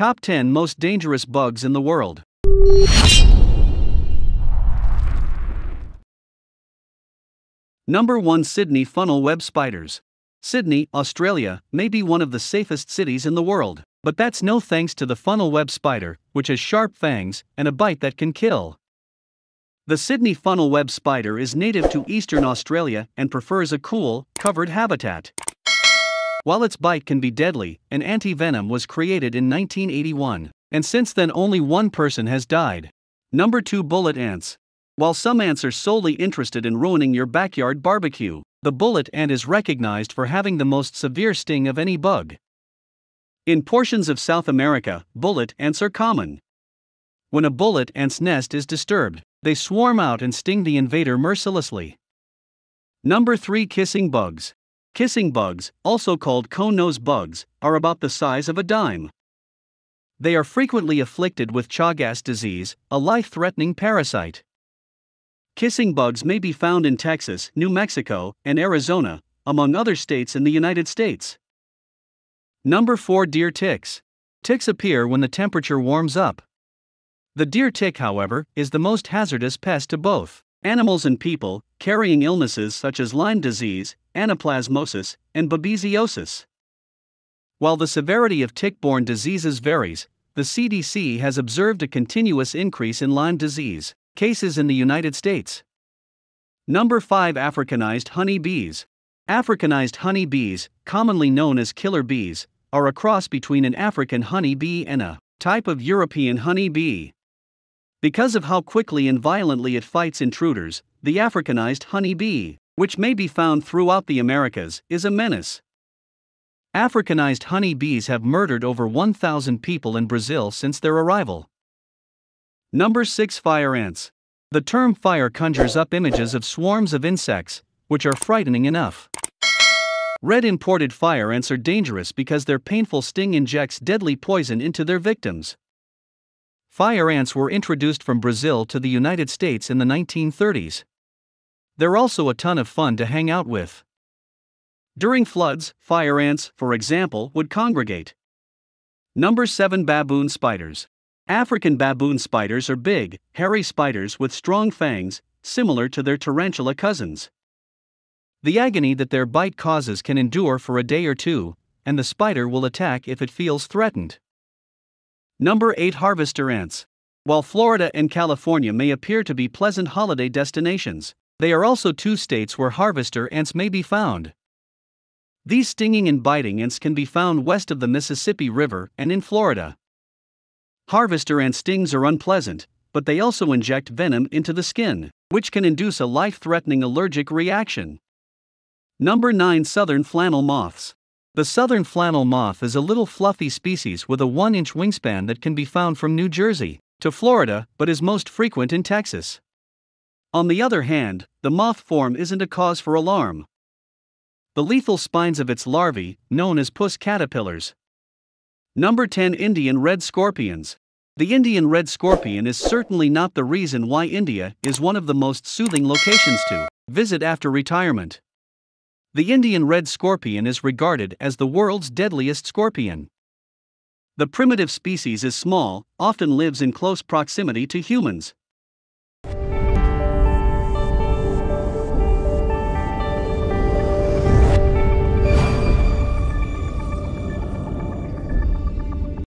Top 10 Most Dangerous Bugs in the World Number 1 Sydney Funnel Web Spiders Sydney, Australia, may be one of the safest cities in the world, but that's no thanks to the funnel web spider, which has sharp fangs and a bite that can kill. The Sydney funnel web spider is native to eastern Australia and prefers a cool, covered habitat. While its bite can be deadly, an anti-venom was created in 1981, and since then only one person has died. Number 2 Bullet Ants. While some ants are solely interested in ruining your backyard barbecue, the bullet ant is recognized for having the most severe sting of any bug. In portions of South America, bullet ants are common. When a bullet ant's nest is disturbed, they swarm out and sting the invader mercilessly. Number 3 Kissing Bugs. Kissing bugs, also called cone-nose bugs, are about the size of a dime. They are frequently afflicted with Chagas disease, a life-threatening parasite. Kissing bugs may be found in Texas, New Mexico, and Arizona, among other states in the United States. Number 4 Deer ticks. Ticks appear when the temperature warms up. The deer tick, however, is the most hazardous pest to both animals and people, carrying illnesses such as Lyme disease, anaplasmosis, and babesiosis. While the severity of tick-borne diseases varies, the CDC has observed a continuous increase in Lyme disease cases in the United States. Number 5 Africanized honey bees. Africanized honey bees, commonly known as killer bees, are a cross between an African honey bee and a type of European honey bee. Because of how quickly and violently it fights intruders, the Africanized honey bee which may be found throughout the Americas, is a menace. Africanized honey bees have murdered over 1,000 people in Brazil since their arrival. Number 6 Fire Ants. The term fire conjures up images of swarms of insects, which are frightening enough. Red imported fire ants are dangerous because their painful sting injects deadly poison into their victims. Fire ants were introduced from Brazil to the United States in the 1930s. They're also a ton of fun to hang out with. During floods, fire ants, for example, would congregate. Number 7 Baboon Spiders. African baboon spiders are big, hairy spiders with strong fangs, similar to their tarantula cousins. The agony that their bite causes can endure for a day or two, and the spider will attack if it feels threatened. Number 8 Harvester Ants. While Florida and California may appear to be pleasant holiday destinations, they are also two states where harvester ants may be found. These stinging and biting ants can be found west of the Mississippi River and in Florida. Harvester ant stings are unpleasant, but they also inject venom into the skin, which can induce a life threatening allergic reaction. Number 9 Southern Flannel Moths. The southern flannel moth is a little fluffy species with a 1 inch wingspan that can be found from New Jersey to Florida but is most frequent in Texas. On the other hand, the moth form isn't a cause for alarm. The lethal spines of its larvae, known as puss caterpillars. Number 10 Indian Red Scorpions. The Indian red scorpion is certainly not the reason why India is one of the most soothing locations to visit after retirement. The Indian red scorpion is regarded as the world's deadliest scorpion. The primitive species is small, often lives in close proximity to humans.